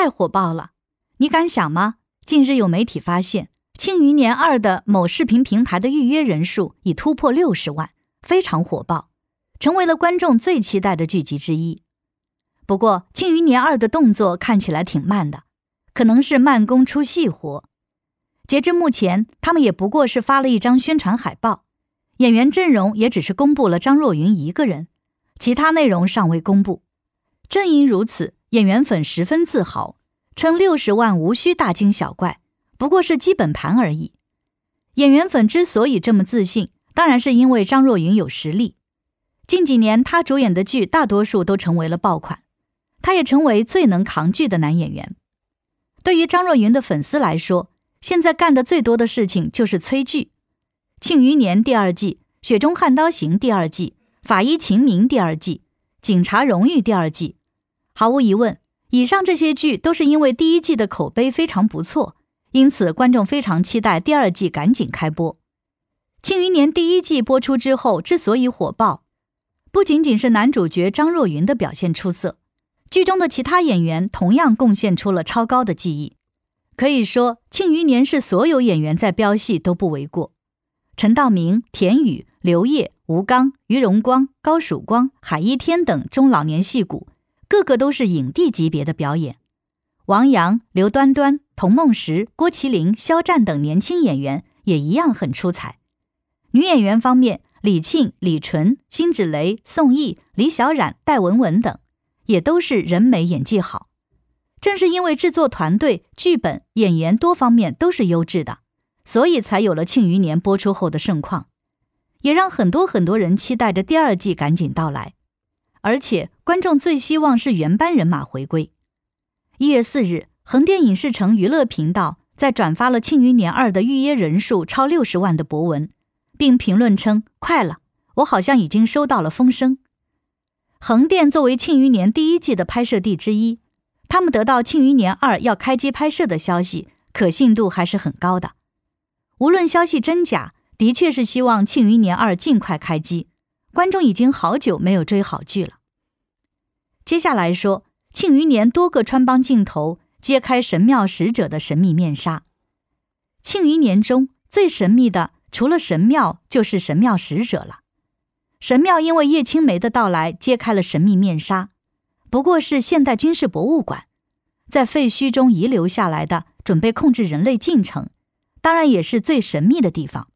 太火爆了，你敢想吗？近日有媒体发现，《庆余年二》的某视频平台的预约人数已突破六十万，非常火爆，成为了观众最期待的剧集之一。不过，《庆余年二》的动作看起来挺慢的，可能是慢工出细活。截至目前，他们也不过是发了一张宣传海报，演员阵容也只是公布了张若昀一个人，其他内容尚未公布。正因如此。演员粉十分自豪，称六十万无需大惊小怪，不过是基本盘而已。演员粉之所以这么自信，当然是因为张若昀有实力。近几年他主演的剧大多数都成为了爆款，他也成为最能扛剧的男演员。对于张若昀的粉丝来说，现在干的最多的事情就是催剧，《庆余年》第二季，《雪中悍刀行》第二季，《法医秦明》第二季，《警察荣誉》第二季。毫无疑问，以上这些剧都是因为第一季的口碑非常不错，因此观众非常期待第二季赶紧开播。《庆余年》第一季播出之后之所以火爆，不仅仅是男主角张若昀的表现出色，剧中的其他演员同样贡献出了超高的技艺。可以说，《庆余年》是所有演员在飙戏都不为过。陈道明、田雨、刘烨、吴刚、于荣光、高曙光、海一天等中老年戏骨。个个都是影帝级别的表演，王阳、刘端端、童梦石、郭麒麟、肖战等年轻演员也一样很出彩。女演员方面，李沁、李纯、辛芷蕾、宋轶、李小冉、戴文文等，也都是人美演技好。正是因为制作团队、剧本、演员多方面都是优质的，所以才有了《庆余年》播出后的盛况，也让很多很多人期待着第二季赶紧到来。而且，观众最希望是原班人马回归。一月四日，横店影视城娱乐频道在转发了《庆余年二》的预约人数超六十万的博文，并评论称：“快了，我好像已经收到了风声。”横店作为《庆余年》第一季的拍摄地之一，他们得到《庆余年二》要开机拍摄的消息，可信度还是很高的。无论消息真假，的确是希望《庆余年二》尽快开机。观众已经好久没有追好剧了。接下来说《庆余年》多个穿帮镜头，揭开神庙使者的神秘面纱。《庆余年》中最神秘的，除了神庙，就是神庙使者了。神庙因为叶青梅的到来，揭开了神秘面纱，不过是现代军事博物馆在废墟中遗留下来的，准备控制人类进程，当然也是最神秘的地方，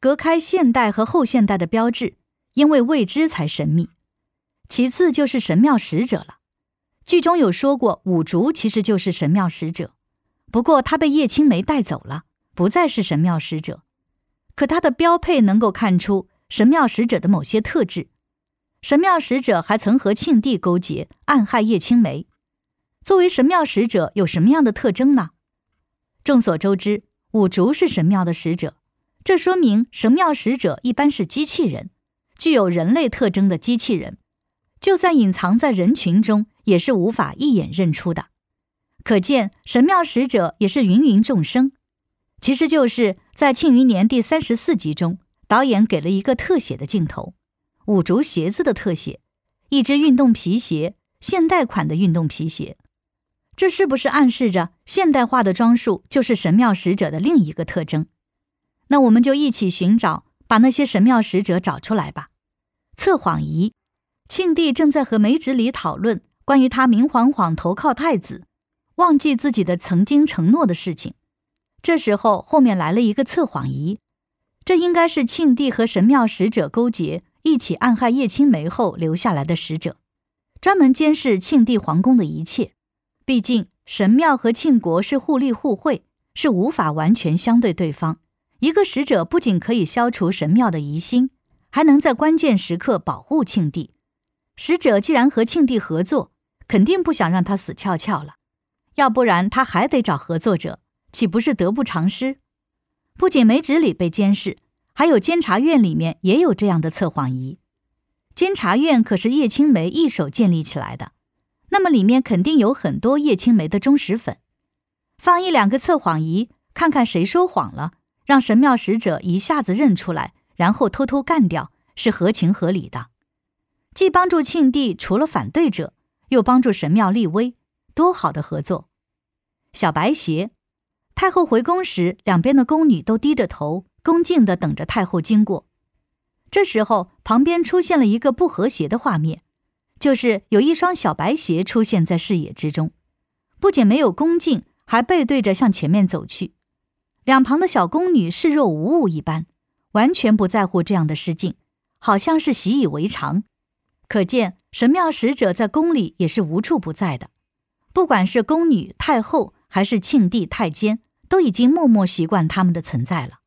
隔开现代和后现代的标志。因为未知才神秘，其次就是神庙使者了。剧中有说过，五竹其实就是神庙使者，不过他被叶青梅带走了，不再是神庙使者。可他的标配能够看出神庙使者的某些特质。神庙使者还曾和庆帝勾结，暗害叶青梅。作为神庙使者，有什么样的特征呢？众所周知，五竹是神庙的使者，这说明神庙使者一般是机器人。具有人类特征的机器人，就算隐藏在人群中，也是无法一眼认出的。可见神庙使者也是芸芸众生。其实就是在《庆余年》第三十四集中，导演给了一个特写的镜头——五竹鞋子的特写，一只运动皮鞋，现代款的运动皮鞋。这是不是暗示着现代化的装束就是神庙使者的另一个特征？那我们就一起寻找，把那些神庙使者找出来吧。测谎仪，庆帝正在和梅直里讨论关于他明晃晃投靠太子，忘记自己的曾经承诺的事情。这时候，后面来了一个测谎仪，这应该是庆帝和神庙使者勾结，一起暗害叶青梅后留下来的使者，专门监视庆帝皇宫的一切。毕竟，神庙和庆国是互利互惠，是无法完全相对对方。一个使者不仅可以消除神庙的疑心。还能在关键时刻保护庆帝。使者既然和庆帝合作，肯定不想让他死翘翘了，要不然他还得找合作者，岂不是得不偿失？不仅梅纸里被监视，还有监察院里面也有这样的测谎仪。监察院可是叶青梅一手建立起来的，那么里面肯定有很多叶青梅的忠实粉。放一两个测谎仪，看看谁说谎了，让神庙使者一下子认出来。然后偷偷干掉是合情合理的，既帮助庆帝除了反对者，又帮助神庙立威，多好的合作！小白鞋，太后回宫时，两边的宫女都低着头，恭敬地等着太后经过。这时候，旁边出现了一个不和谐的画面，就是有一双小白鞋出现在视野之中，不仅没有恭敬，还背对着向前面走去，两旁的小宫女视若无物一般。完全不在乎这样的失敬，好像是习以为常。可见神庙使者在宫里也是无处不在的，不管是宫女、太后还是庆帝、太监，都已经默默习惯他们的存在了。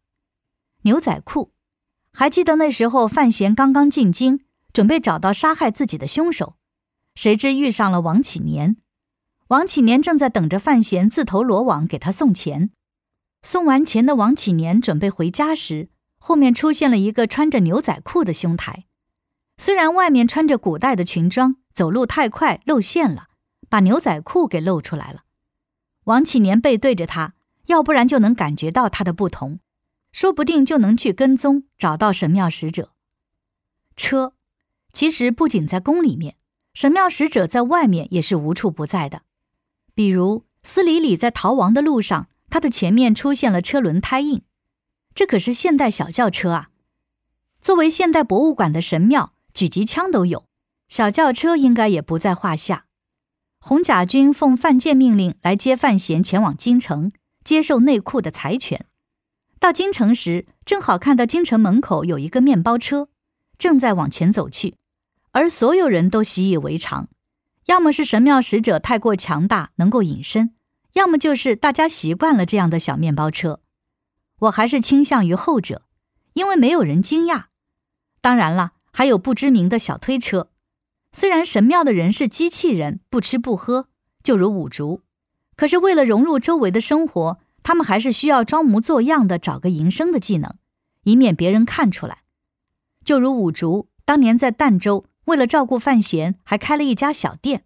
牛仔裤，还记得那时候，范闲刚刚进京，准备找到杀害自己的凶手，谁知遇上了王启年。王启年正在等着范闲自投罗网，给他送钱。送完钱的王启年准备回家时。后面出现了一个穿着牛仔裤的兄台，虽然外面穿着古代的裙装，走路太快露馅了，把牛仔裤给露出来了。王启年背对着他，要不然就能感觉到他的不同，说不定就能去跟踪找到神庙使者。车，其实不仅在宫里面，神庙使者在外面也是无处不在的。比如司礼礼在逃亡的路上，他的前面出现了车轮胎印。这可是现代小轿车啊！作为现代博物馆的神庙，狙击枪都有，小轿车应该也不在话下。红甲军奉范建命令来接范闲前往京城，接受内库的财权。到京城时，正好看到京城门口有一个面包车正在往前走去，而所有人都习以为常，要么是神庙使者太过强大能够隐身，要么就是大家习惯了这样的小面包车。我还是倾向于后者，因为没有人惊讶。当然了，还有不知名的小推车。虽然神庙的人是机器人，不吃不喝，就如五竹，可是为了融入周围的生活，他们还是需要装模作样的找个营生的技能，以免别人看出来。就如五竹当年在儋州，为了照顾范闲，还开了一家小店。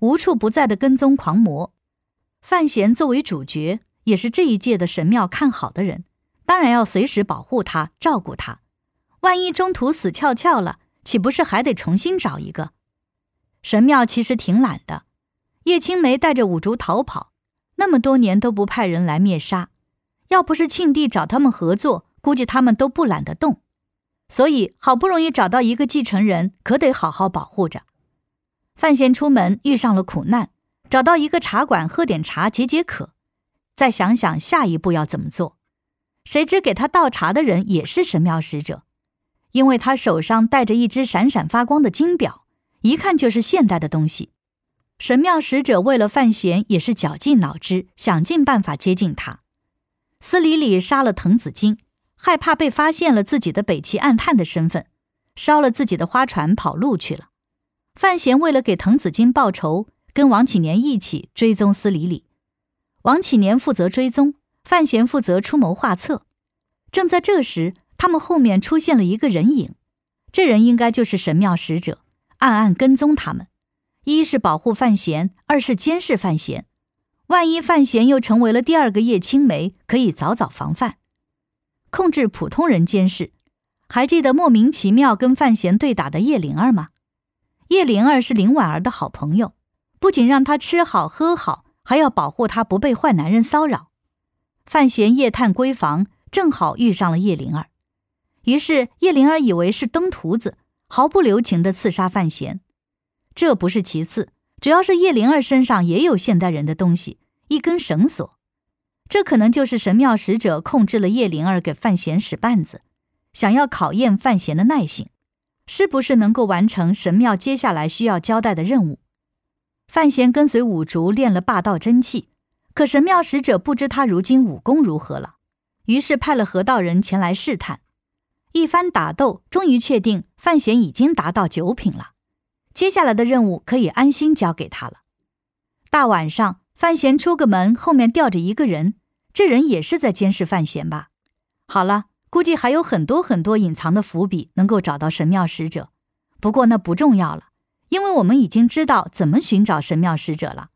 无处不在的跟踪狂魔，范闲作为主角。也是这一届的神庙看好的人，当然要随时保护他，照顾他。万一中途死翘翘了，岂不是还得重新找一个？神庙其实挺懒的，叶青梅带着五竹逃跑，那么多年都不派人来灭杀。要不是庆帝找他们合作，估计他们都不懒得动。所以好不容易找到一个继承人，可得好好保护着。范闲出门遇上了苦难，找到一个茶馆喝点茶解解渴。再想想下一步要怎么做？谁知给他倒茶的人也是神庙使者，因为他手上戴着一只闪闪发光的金表，一看就是现代的东西。神庙使者为了范闲也是绞尽脑汁，想尽办法接近他。司理理杀了滕子京，害怕被发现了自己的北齐暗探的身份，烧了自己的花船跑路去了。范闲为了给滕子京报仇，跟王启年一起追踪司理理。王启年负责追踪，范闲负责出谋划策。正在这时，他们后面出现了一个人影，这人应该就是神庙使者，暗暗跟踪他们，一是保护范闲，二是监视范闲。万一范闲又成为了第二个叶青眉，可以早早防范，控制普通人监视。还记得莫名其妙跟范闲对打的叶灵儿吗？叶灵儿是林婉儿的好朋友，不仅让她吃好喝好。还要保护她不被坏男人骚扰。范闲夜探闺房，正好遇上了叶灵儿，于是叶灵儿以为是登徒子，毫不留情的刺杀范闲。这不是其次，主要是叶灵儿身上也有现代人的东西，一根绳索，这可能就是神庙使者控制了叶灵儿，给范闲使绊子，想要考验范闲的耐性，是不是能够完成神庙接下来需要交代的任务。范闲跟随五竹练了霸道真气，可神庙使者不知他如今武功如何了，于是派了何道人前来试探。一番打斗，终于确定范闲已经达到九品了。接下来的任务可以安心交给他了。大晚上，范闲出个门，后面吊着一个人，这人也是在监视范闲吧？好了，估计还有很多很多隐藏的伏笔能够找到神庙使者，不过那不重要了。因为我们已经知道怎么寻找神庙使者了，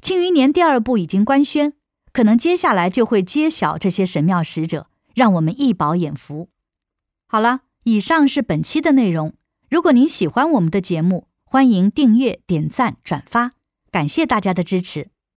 《庆余年》第二部已经官宣，可能接下来就会揭晓这些神庙使者，让我们一饱眼福。好了，以上是本期的内容。如果您喜欢我们的节目，欢迎订阅、点赞、转发，感谢大家的支持。